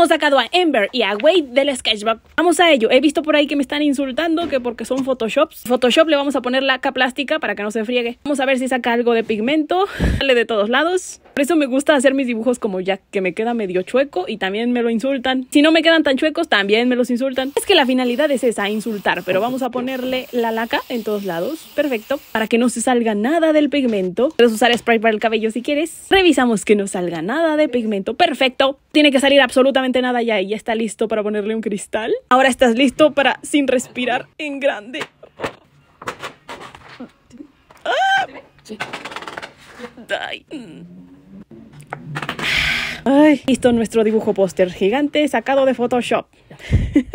hemos sacado a Ember y a Wade del sketchbook. Vamos a ello. He visto por ahí que me están insultando que porque son Photoshops. Photoshop le vamos a poner la laca plástica para que no se friegue. Vamos a ver si saca algo de pigmento. Sale de todos lados. Por eso me gusta hacer mis dibujos como ya que me queda medio chueco y también me lo insultan. Si no me quedan tan chuecos, también me los insultan. Es que la finalidad es esa, insultar, pero vamos a ponerle la laca en todos lados. Perfecto. Para que no se salga nada del pigmento. Puedes usar spray para el cabello si quieres. Revisamos que no salga nada de pigmento. Perfecto. Tiene que salir absolutamente nada ya y ya está listo para ponerle un cristal. Ahora estás listo para, sin respirar, en grande. Ay, listo nuestro dibujo póster gigante sacado de Photoshop.